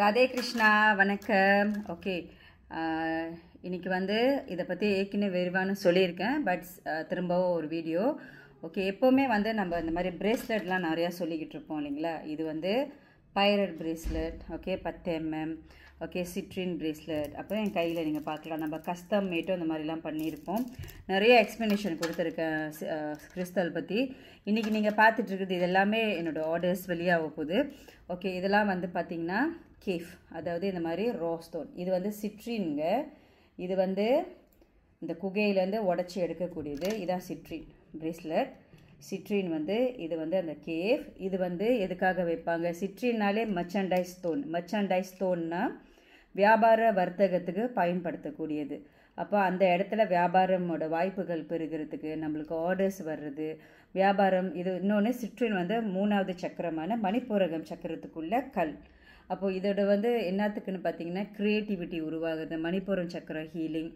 ராதே கிருஷ்ணா வணக்கம் ஓகே இன்றைக்கி வந்து இதை பற்றி ஏற்கனவே விரிவானு சொல்லியிருக்கேன் பட் திரும்பவும் ஒரு வீடியோ ஓகே எப்போவுமே வந்து நம்ம இந்த மாதிரி பிரேஸ்லெட்லாம் நிறையா சொல்லிக்கிட்டு இருப்போம் இல்லைங்களா இது வந்து பைரட் பிரேஸ்லெட் ஓகே பத்து எம்எம் ஓகே சிட்ரின் பிரேஸ்லெட் அப்புறம் என் கையில் நீங்கள் பார்க்கலாம் நம்ம கஸ்தம் மேட்டும் இந்த மாதிரிலாம் பண்ணியிருப்போம் நிறைய எக்ஸ்ப்ளனேஷன் கொடுத்துருக்கேன் கிறிஸ்தல் பற்றி இன்றைக்கி நீங்கள் பார்த்துட்ருக்குது இது எல்லாமே என்னோடய ஆர்டர்ஸ் வெளியாக போகுது ஓகே இதெல்லாம் வந்து பார்த்திங்கன்னா கேஃப் அதாவது இந்த மாதிரி ரோஸ்தோன் இது வந்து சிட்ரின்ங்க இது வந்து இந்த குகையிலேருந்து உடச்சி எடுக்கக்கூடியது இதான் சிட்ரின் பிரேஸ்லெட் சிட்ரின் வந்து இது வந்து அந்த கேஃப் இது வந்து எதுக்காக வைப்பாங்க சிட்ரின்னாலே மச்சண்டைஸ் ஸ்டோன் மச்சண்டைஸ் ஸ்டோன்னா வியாபார வர்த்தகத்துக்கு பயன்படுத்தக்கூடியது அப்போ அந்த இடத்துல வியாபாரமோட வாய்ப்புகள் பெறுகிறதுக்கு நம்மளுக்கு ஆர்டர்ஸ் வர்றது வியாபாரம் இது இன்னொன்று சிற்றின் வந்து மூணாவது சக்கரமான மணிப்பூரகம் சக்கரத்துக்குள்ள கல் அப்போது இதோட வந்து என்னத்துக்குன்னு பார்த்தீங்கன்னா க்ரியேட்டிவிட்டி உருவாகுது மணிப்புரம் சக்கர ஹீலிங்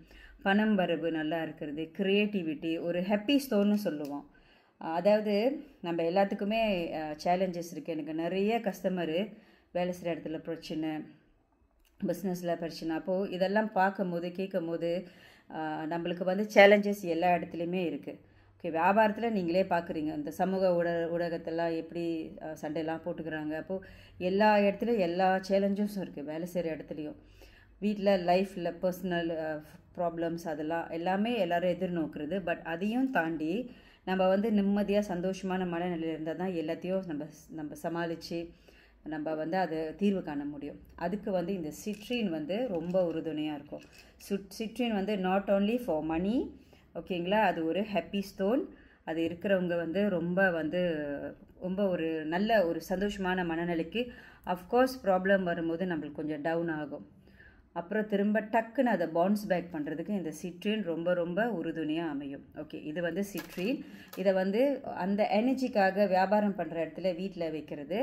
பணம் வரவு நல்லா இருக்கிறது க்ரியேட்டிவிட்டி ஒரு ஹாப்பி ஸ்டோன்னு சொல்லுவோம் அதாவது நம்ம எல்லாத்துக்குமே சேலஞ்சஸ் இருக்குது எனக்கு நிறைய கஸ்டமரு வேலை செய்கிற இடத்துல பிரச்சனை பிஸ்னஸில் பிரச்சனை அப்போது இதெல்லாம் பார்க்கும் போது கேட்கும் போது நம்மளுக்கு வந்து சேலஞ்சஸ் எல்லா இடத்துலையுமே இருக்குது ஓகே வியாபாரத்தில் நீங்களே பார்க்குறீங்க இந்த சமூக ஊட ஊடகத்தெல்லாம் எப்படி சண்டையெல்லாம் போட்டுக்கிறாங்க அப்போது எல்லா இடத்துலையும் எல்லா சேலஞ்சும் இருக்குது வேலை செய்கிற இடத்துலையும் வீட்டில் லைஃப்பில் பர்சனல் ப்ராப்ளம்ஸ் அதெல்லாம் எல்லாமே எல்லோரும் எதிர்நோக்குறது பட் அதையும் தாண்டி நம்ம வந்து நிம்மதியாக சந்தோஷமான மனநிலையில் இருந்தால் தான் எல்லாத்தையும் நம்ம நம்ம சமாளித்து நம்ம வந்து அதை தீர்வு காண முடியும் அதுக்கு வந்து இந்த சிட்ரின் வந்து ரொம்ப உறுதுணையாக இருக்கும் சுட் சிட்ரின் வந்து நாட் ஓன்லி ஃபார் மணி ஓகேங்களா அது ஒரு ஹாப்பி ஸ்டோன் அது இருக்கிறவங்க வந்து ரொம்ப வந்து ரொம்ப ஒரு நல்ல ஒரு சந்தோஷமான மனநிலைக்கு அஃப்கோர்ஸ் ப்ராப்ளம் வரும்போது நம்மளுக்கு கொஞ்சம் டவுன் ஆகும் அப்புறம் திரும்ப டக்குன்னு அதை பவுன்ஸ் பேக் பண்ணுறதுக்கு இந்த சிட்ரின் ரொம்ப ரொம்ப உறுதுணையாக அமையும் ஓகே இது வந்து சிட்ரின் இதை வந்து அந்த எனர்ஜிக்காக வியாபாரம் பண்ணுற இடத்துல வீட்டில் வைக்கிறது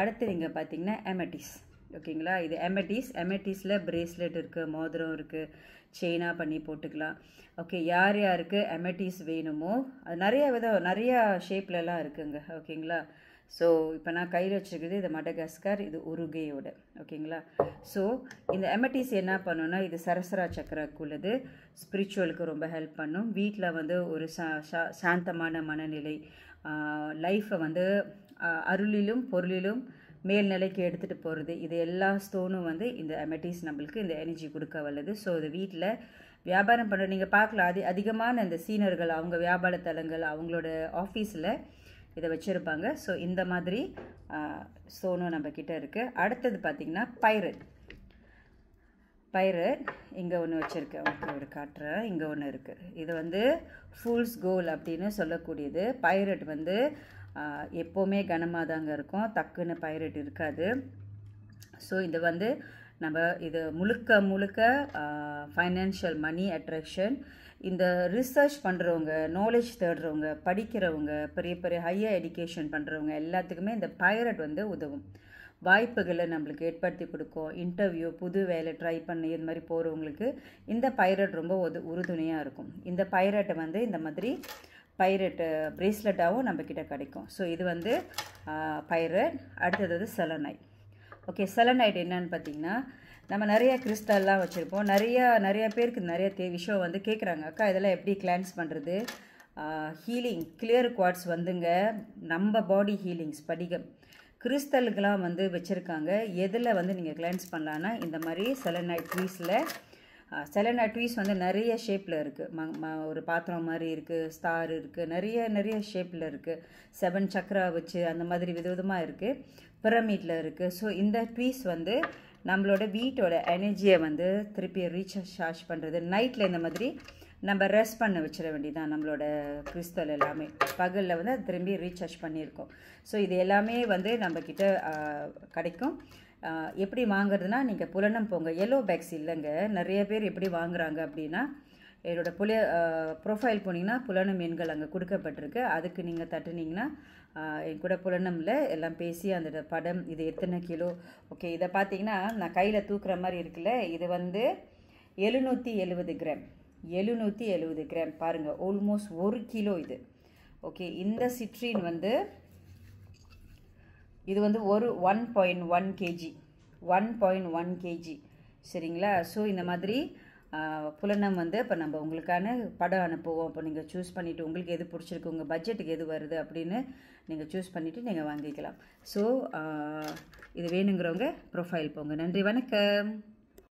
அடுத்து நீங்கள் பார்த்தீங்கன்னா எமட்டிஸ் ஓகேங்களா இது எமெட்டிஸ் எமெட்டிஸில் பிரேஸ்லெட் இருக்குது மோதிரம் இருக்குது செயினாக பண்ணி போட்டுக்கலாம் ஓகே யார் யாருக்கு எமெட்டிஸ் வேணுமோ அது நிறைய விதம் நிறையா ஷேப்லலாம் இருக்குங்க ஓகேங்களா ஸோ இப்போ நான் கையில் வச்சுருக்குது இது மடகாஸ்கர் இது உருகையோட ஓகேங்களா ஸோ இந்த எமெட்டிஸ் என்ன பண்ணுன்னா இது சரசரா சக்கரக்குள்ளது ஸ்பிரிச்சுவலுக்கு ரொம்ப ஹெல்ப் பண்ணும் வீட்டில் வந்து ஒரு சாந்தமான மனநிலை லைஃப்பை வந்து அருளிலும் பொருளிலும் மேல்நிலைக்கு எடுத்துகிட்டு போகிறது இது எல்லா ஸ்டோனும் வந்து இந்த அமெட்டிஸ் நம்மளுக்கு இந்த எனர்ஜி கொடுக்க வல்லது ஸோ இது வீட்டில் வியாபாரம் பண்ணுற நீங்கள் பார்க்கலாம் அதிக அதிகமான இந்த சீனர்கள் அவங்க வியாபார தலங்கள் அவங்களோட ஆஃபீஸில் இதை வச்சுருப்பாங்க ஸோ இந்த மாதிரி ஸ்டோனும் நம்மக்கிட்ட இருக்குது அடுத்தது பார்த்திங்கன்னா பைரட் பைரட் இங்கே ஒன்று வச்சுருக்கேன் ஓகே ஒரு காட்டுறேன் இங்கே ஒன்று இருக்குது இது வந்து ஃபுல்ஸ் கோல் அப்படின்னு சொல்லக்கூடியது பைரட் வந்து எப்போவுமே கனமாக தாங்க இருக்கும் தக்குன்னு பைரட் இருக்காது ஸோ இது வந்து நம்ம இது முழுக்க முழுக்க ஃபைனான்ஷியல் மணி அட்ராக்ஷன் இந்த ரிசர்ச் பண்ணுறவங்க நாலேஜ் தேடுறவங்க படிக்கிறவங்க பெரிய பெரிய ஹையர் எஜுகேஷன் பண்ணுறவங்க எல்லாத்துக்குமே இந்த பைரட் வந்து உதவும் வாய்ப்புகளை நம்மளுக்கு ஏற்படுத்தி கொடுக்கும் இன்டர்வியூ புது வேலை ட்ரை பண்ணி இது மாதிரி போகிறவங்களுக்கு இந்த பைரட் ரொம்ப உது உறுதுணையாக இருக்கும் இந்த பைரட்டை வந்து இந்த மாதிரி பைரட்டு பிரேஸ்லெட்டாகவும் நம்மக்கிட்ட கிடைக்கும் ஸோ இது வந்து பைரட் அடுத்தது வந்து செலனைட் ஓகே செலனைட் என்னன்னு பார்த்தீங்கன்னா நம்ம நிறைய கிறிஸ்டல்லாம் வச்சுருப்போம் நிறையா நிறைய பேருக்கு நிறைய தே விஷயம் வந்து கேட்குறாங்க அக்கா இதெல்லாம் எப்படி கிளான்ஸ் பண்ணுறது ஹீலிங் கிளியர் குவாட்ஸ் வந்துங்க நம்ம பாடி ஹீலிங்ஸ் படிகம் கிறிஸ்டல்களாக வந்து வச்சுருக்காங்க எதில் வந்து நீங்கள் கிளான்ஸ் பண்ணலான்னா இந்த மாதிரி செலனை ட்ரீஸில் செலனை ட்வீஸ் வந்து நிறைய ஷேப்பில் இருக்குது ஒரு பாத்திரம் மாதிரி இருக்குது ஸ்டார் இருக்குது நிறைய நிறைய ஷேப்பில் இருக்குது செவன் சக்கரா வச்சு அந்த மாதிரி வித விதமாக இருக்குது பிரமிடில் இருக்குது ஸோ இந்த ட்வீஸ் வந்து நம்மளோட வீட்டோட எனர்ஜியை வந்து திருப்பி ரீசார்ஜ் பண்ணுறது நைட்டில் இந்த மாதிரி நம்ம ரெஸ்ட் பண்ண வச்சிட வேண்டியதான் நம்மளோட கிறிஸ்தல் எல்லாமே பகலில் வந்து அது திரும்பி ரீசார்ஜ் பண்ணியிருக்கோம் ஸோ இது எல்லாமே வந்து நம்மக்கிட்ட கிடைக்கும் எப்படி வாங்குறதுனா நீங்கள் புலனம் போங்க எல்லோ பேக்ஸ் இல்லைங்க நிறைய பேர் எப்படி வாங்குறாங்க அப்படின்னா என்னோடய புல ப்ரொஃபைல் போனீங்கன்னா புலனம் எண்கள் அங்கே கொடுக்கப்பட்டிருக்கு அதுக்கு நீங்கள் தட்டுனீங்கன்னா என் கூட புலனமில் எல்லாம் பேசி அந்த படம் இது எத்தனை கிலோ ஓகே இதை பார்த்தீங்கன்னா நான் கையில் தூக்குற மாதிரி இருக்குல்ல இது வந்து எழுநூற்றி எழுபது கிராம் எழுநூற்றி எழுபது கிராம் பாருங்கள் ஆல்மோஸ்ட் ஒரு கிலோ இது ஓகே இந்த சிட்ரின் வந்து இது வந்து ஒரு one point one KG one point one KG சரிங்களா ஸோ இந்த மாதிரி புலனம் வந்து இப்போ நம்ம உங்களுக்கான படம் அனுப்புவோம் அப்போ நீங்கள் சூஸ் பண்ணிவிட்டு உங்களுக்கு எது பிடிச்சிருக்கு உங்கள் பட்ஜெட்டுக்கு எது வருது அப்படின்னு நீங்கள் சூஸ் பண்ணிவிட்டு நீங்கள் வாங்கிக்கலாம் ஸோ இது வேணுங்கிறவங்க ப்ரொஃபைல் போங்க நன்றி வணக்கம்